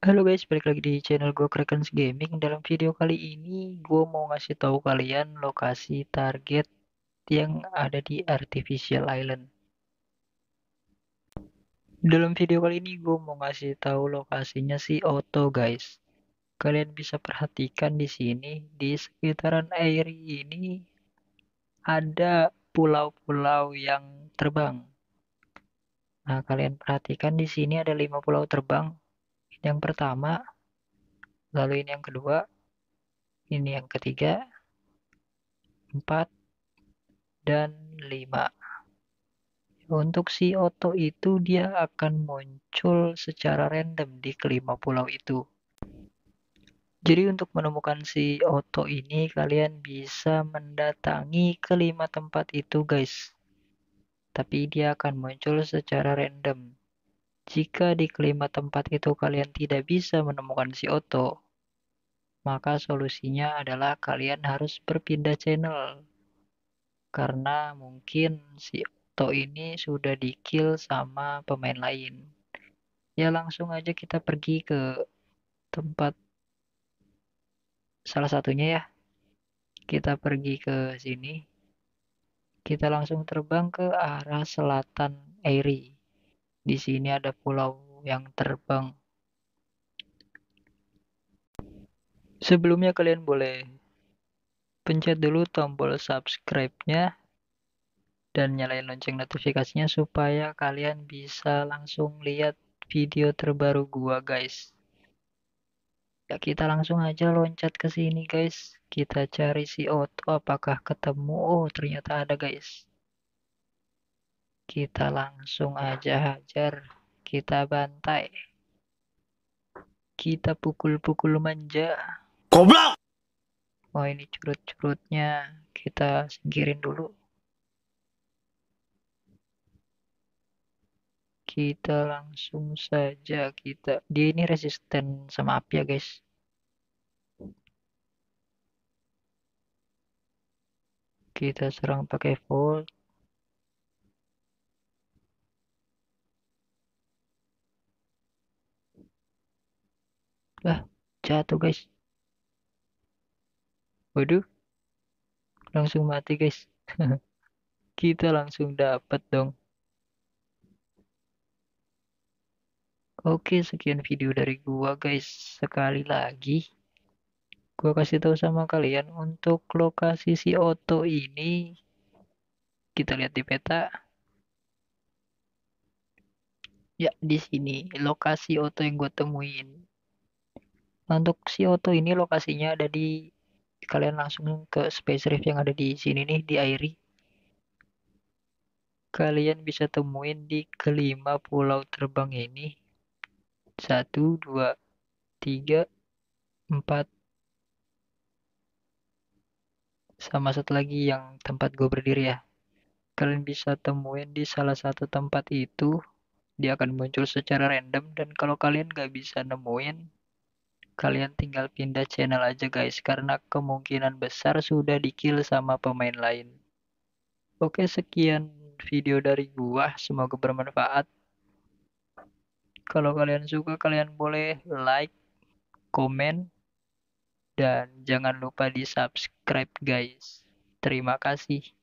Halo guys, balik lagi di channel gue Krakens Gaming. Dalam video kali ini, gue mau ngasih tahu kalian lokasi target yang ada di Artificial Island. Dalam video kali ini, gue mau ngasih tahu lokasinya si Oto guys. Kalian bisa perhatikan di sini di sekitaran area ini ada pulau-pulau yang terbang. Nah, kalian perhatikan di sini ada lima pulau terbang. Ini yang pertama, lalu ini yang kedua, ini yang ketiga, empat, dan lima. Untuk si Oto itu dia akan muncul secara random di kelima pulau itu. Jadi untuk menemukan si Oto ini kalian bisa mendatangi kelima tempat itu guys. Tapi dia akan muncul secara random. Jika di kelima tempat itu kalian tidak bisa menemukan si Oto, maka solusinya adalah kalian harus berpindah channel. Karena mungkin si Oto ini sudah di kill sama pemain lain. Ya langsung aja kita pergi ke tempat salah satunya ya kita pergi ke sini kita langsung terbang ke arah selatan Eri di sini ada pulau yang terbang sebelumnya kalian boleh pencet dulu tombol subscribe-nya dan nyalain lonceng notifikasinya supaya kalian bisa langsung lihat video terbaru gua guys ya kita langsung aja loncat ke sini guys kita cari si Otto apakah ketemu oh ternyata ada guys kita langsung aja hajar kita bantai kita pukul-pukul manja goblok oh ini curut-curutnya kita singkirin dulu kita langsung saja kita dia ini resisten sama api ya guys kita serang pakai full lah jatuh guys waduh langsung mati guys kita langsung dapat dong Oke, sekian video dari gua guys. Sekali lagi, gue kasih tahu sama kalian untuk lokasi si Oto ini kita lihat di peta ya di sini lokasi Oto yang gue temuin untuk si Oto ini lokasinya ada di kalian langsung ke space rift yang ada di sini nih di Airi kalian bisa temuin di kelima pulau terbang ini satu dua tiga empat sama satu lagi yang tempat gue berdiri ya. Kalian bisa temuin di salah satu tempat itu, dia akan muncul secara random dan kalau kalian gak bisa nemuin, kalian tinggal pindah channel aja guys karena kemungkinan besar sudah di kill sama pemain lain. Oke sekian video dari gua, semoga bermanfaat. Kalau kalian suka kalian boleh like, comment dan jangan lupa di subscribe guys. Terima kasih.